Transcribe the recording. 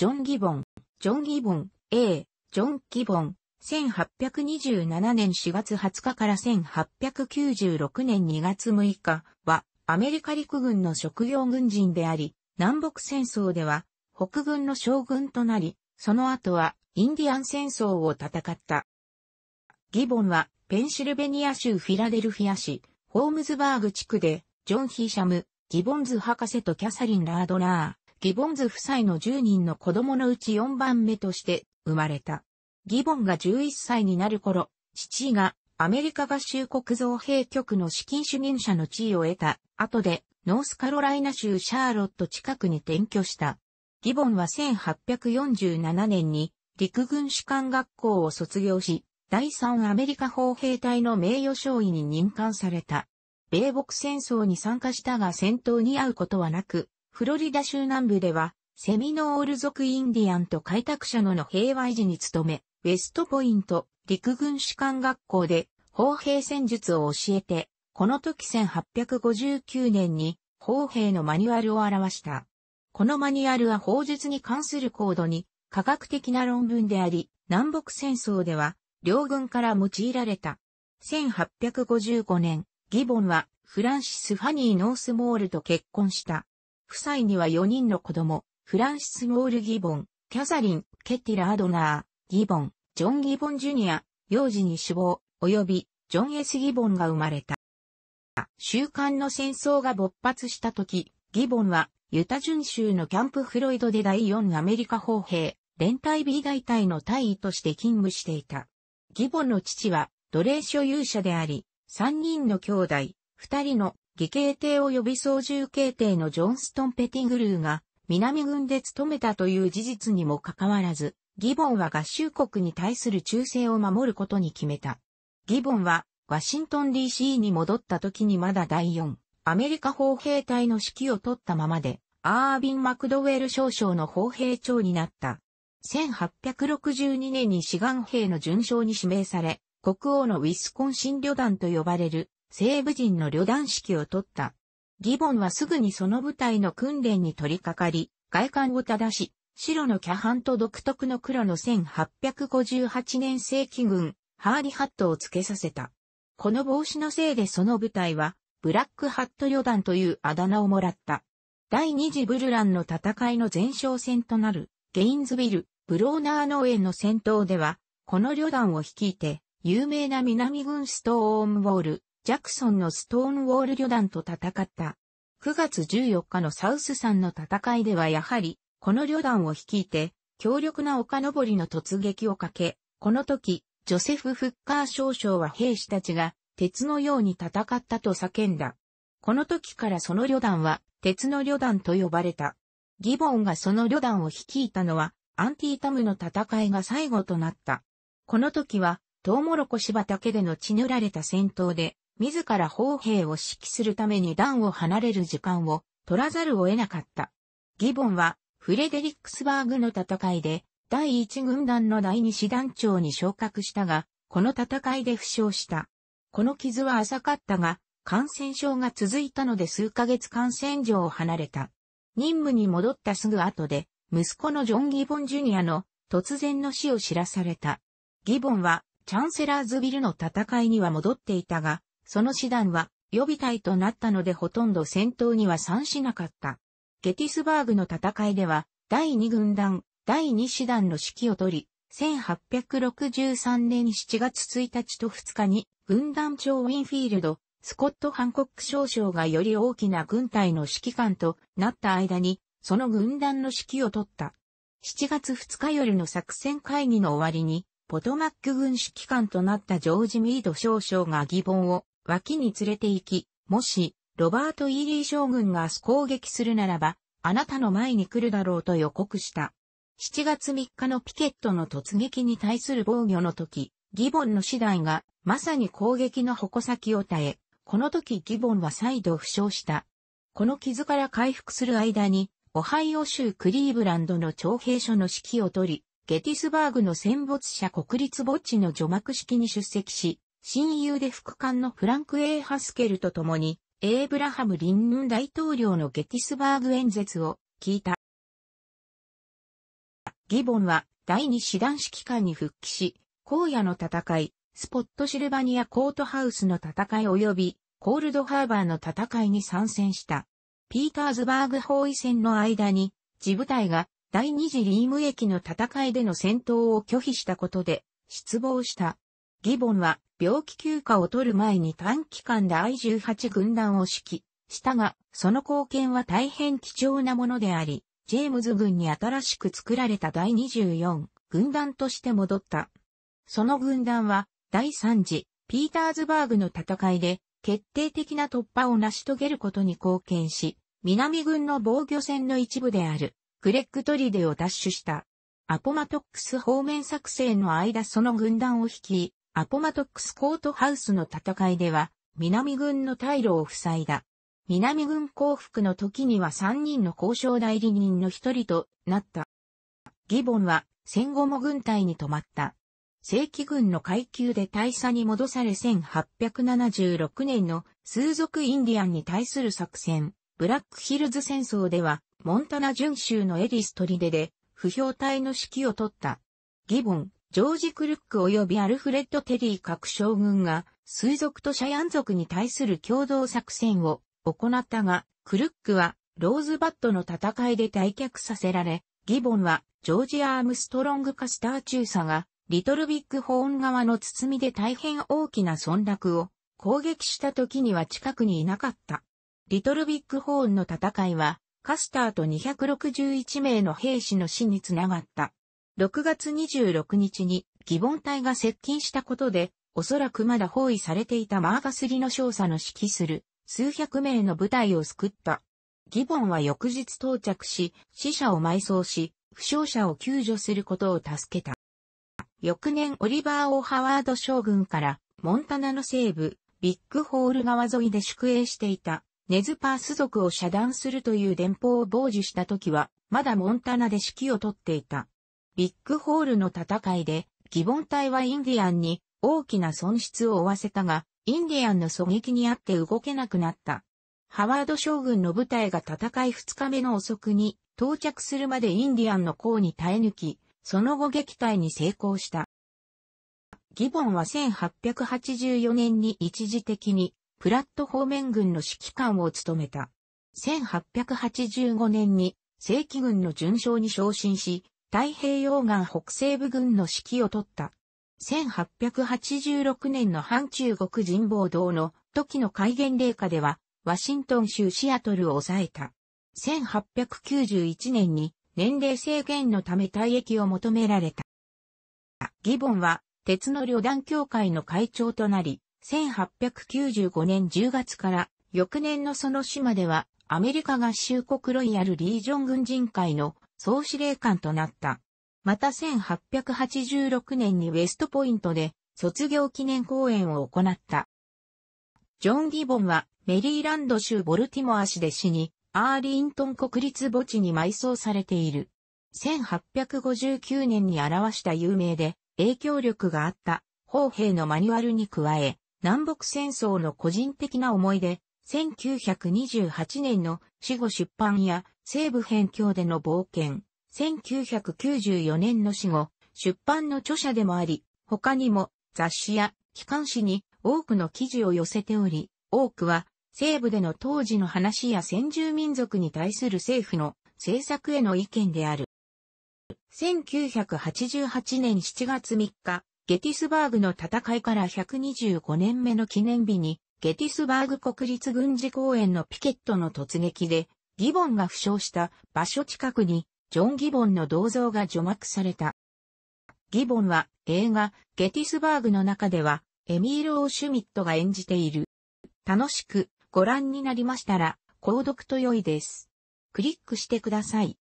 ジョン・ギボン、ジョン・ギボン、A、ジョン・ギボン、1827年4月20日から1896年2月6日は、アメリカ陸軍の職業軍人であり、南北戦争では、北軍の将軍となり、その後は、インディアン戦争を戦った。ギボンは、ペンシルベニア州フィラデルフィア市、ホームズバーグ地区で、ジョン・ヒーシャム、ギボンズ博士とキャサリン・ラードラギボンズ夫妻の10人の子供のうち4番目として生まれた。ギボンが11歳になる頃、父がアメリカ合衆国造兵局の資金主任者の地位を得た後でノースカロライナ州シャーロット近くに転居した。ギボンは1847年に陸軍士官学校を卒業し、第3アメリカ砲兵隊の名誉少尉に任官された。米国戦争に参加したが戦闘に遭うことはなく、フロリダ州南部では、セミノール族インディアンと開拓者のの平和維持に努め、ウェストポイント陸軍士官学校で砲兵戦術を教えて、この時1859年に砲兵のマニュアルを表した。このマニュアルは砲術に関する高度に科学的な論文であり、南北戦争では両軍から用いられた。1855年、ギボンはフランシス・ファニー・ノースモールと結婚した。夫妻には4人の子供、フランシス・モール・ギボン、キャサリン、ケティラ・ードナー、ギボン、ジョン・ギボン・ジュニア、幼児に死亡、及び、ジョン・エス・ギボンが生まれた。週刊の戦争が勃発した時、ギボンは、ユタ巡州のキャンプ・フロイドで第4アメリカ砲兵、連隊 B 大隊の隊員として勤務していた。ギボンの父は、奴隷所有者であり、3人の兄弟、2人の義兄帝及び操縦系帝のジョンストン・ペティグルーが南軍で務めたという事実にもかかわらず、ギボンは合衆国に対する忠誠を守ることに決めた。ギボンはワシントン DC に戻った時にまだ第4アメリカ砲兵隊の指揮を取ったままで、アービン・マクドウェル少将の砲兵長になった。1862年に志願兵の巡将に指名され、国王のウィスコンシン旅団と呼ばれる西部人の旅団式を取った。ギボンはすぐにその部隊の訓練に取り掛かり、外観を正し、白のキャハンと独特の黒の1858年世紀軍、ハーリハットをつけさせた。この帽子のせいでその部隊は、ブラックハット旅団というあだ名をもらった。第二次ブルランの戦いの前哨戦となる、ゲインズビル、ブローナー農園の戦闘では、この旅団を率いて、有名な南軍ストーンウォール、ジャクソンのストーンウォール旅団と戦った。9月14日のサウス山の戦いではやはり、この旅団を率いて、強力な丘登りの突撃をかけ、この時、ジョセフ・フッカー少将は兵士たちが、鉄のように戦ったと叫んだ。この時からその旅団は、鉄の旅団と呼ばれた。ギボンがその旅団を率いたのは、アンティータムの戦いが最後となった。この時は、トウモロコシ畑での血塗られた戦闘で、自ら砲兵を指揮するために団を離れる時間を取らざるを得なかった。ギボンはフレデリックスバーグの戦いで第1軍団の第2師団長に昇格したが、この戦いで負傷した。この傷は浅かったが、感染症が続いたので数ヶ月感染状を離れた。任務に戻ったすぐ後で、息子のジョン・ギボン・ジュニアの突然の死を知らされた。ギボンは、チャンセラーズビルの戦いには戻っていたが、その師団は予備隊となったのでほとんど戦闘には参しなかった。ゲティスバーグの戦いでは、第2軍団、第2師団の指揮を取り、1863年7月1日と2日に、軍団長ウィンフィールド、スコット・ハンコック少将がより大きな軍隊の指揮官となった間に、その軍団の指揮を取った。7月2日夜の作戦会議の終わりに、ポトマック軍指揮官となったジョージ・ミード少将が疑問を脇に連れて行き、もし、ロバート・イーリー将軍が明日攻撃するならば、あなたの前に来るだろうと予告した。7月3日のピケットの突撃に対する防御の時、ギボンの師団がまさに攻撃の矛先を耐え、この時ギボンは再度負傷した。この傷から回復する間に、オハイオ州クリーブランドの徴兵所の指揮を取り、ゲティスバーグの戦没者国立墓地の除幕式に出席し、親友で副官のフランク・エハスケルと共に、エーブラハム・リンヌン大統領のゲティスバーグ演説を聞いた。ギボンは第二師団指揮官に復帰し、荒野の戦い、スポットシルバニアコートハウスの戦い及び、コールドハーバーの戦いに参戦した。ピーターズバーグ包囲戦の間に、自部隊が第二次リーム駅の戦いでの戦闘を拒否したことで、失望した。ギボンは病気休暇を取る前に短期間で I18 軍団を指揮したが、その貢献は大変貴重なものであり、ジェームズ軍に新しく作られた第24軍団として戻った。その軍団は第3次ピーターズバーグの戦いで決定的な突破を成し遂げることに貢献し、南軍の防御線の一部であるクレックトリデを奪取した。アポマトックス方面作戦の間その軍団を率い、アポマトックスコートハウスの戦いでは、南軍の退路を塞いだ。南軍降伏の時には3人の交渉代理人の一人となった。ギボンは戦後も軍隊に泊まった。正規軍の階級で大佐に戻され1876年の数族インディアンに対する作戦、ブラックヒルズ戦争では、モンタナ準州のエリストリデで、不評隊の指揮を取った。ギボン、ジョージ・クルック及びアルフレッド・テリー各将軍が、水族とシャヤン族に対する共同作戦を行ったが、クルックはローズバットの戦いで退却させられ、ギボンはジョージ・アームストロングカスター中佐が、リトルビッグホーン側の包みで大変大きな村落を攻撃した時には近くにいなかった。リトルビッグホーンの戦いは、カスターと261名の兵士の死につながった。6月26日にギボン隊が接近したことで、おそらくまだ包囲されていたマーガスリの少佐の指揮する数百名の部隊を救った。ギボンは翌日到着し、死者を埋葬し、負傷者を救助することを助けた。翌年オリバー・オー・ハワード将軍から、モンタナの西部、ビッグホール川沿いで宿営していた、ネズパース族を遮断するという電報を傍受した時は、まだモンタナで指揮を取っていた。ビッグホールの戦いで、ギボン隊はインディアンに大きな損失を負わせたが、インディアンの狙撃にあって動けなくなった。ハワード将軍の部隊が戦い2日目の遅くに到着するまでインディアンの甲に耐え抜き、その後撃退に成功した。ギボンは1884年に一時的にプラット方面軍の指揮官を務めた。1885年に正規軍の巡将に昇進し、太平洋岸北西部軍の指揮を取った。1886年の反中国人暴動の時の戒厳令下では、ワシントン州シアトルを抑えた。1891年に年齢制限のため退役を求められた。ギボンは鉄の旅団協会の会長となり、1895年10月から翌年のその島ではアメリカ合衆国ロイヤルリージョン軍人会の総司令官となった。また1886年にウェストポイントで卒業記念公演を行った。ジョン・ディボンはメリーランド州ボルティモア市で死に、アーリントン国立墓地に埋葬されている。1859年に表した有名で影響力があった砲兵のマニュアルに加え、南北戦争の個人的な思い出、1928年の死後出版や西部辺境での冒険、1994年の死後、出版の著者でもあり、他にも雑誌や機関誌に多くの記事を寄せており、多くは西部での当時の話や先住民族に対する政府の政策への意見である。1988年7月3日、ゲティスバーグの戦いから125年目の記念日に、ゲティスバーグ国立軍事公園のピケットの突撃で、ギボンが負傷した場所近くに、ジョン・ギボンの銅像が除幕された。ギボンは映画ゲティスバーグの中ではエミール・オー・シュミットが演じている。楽しくご覧になりましたら購読と良いです。クリックしてください。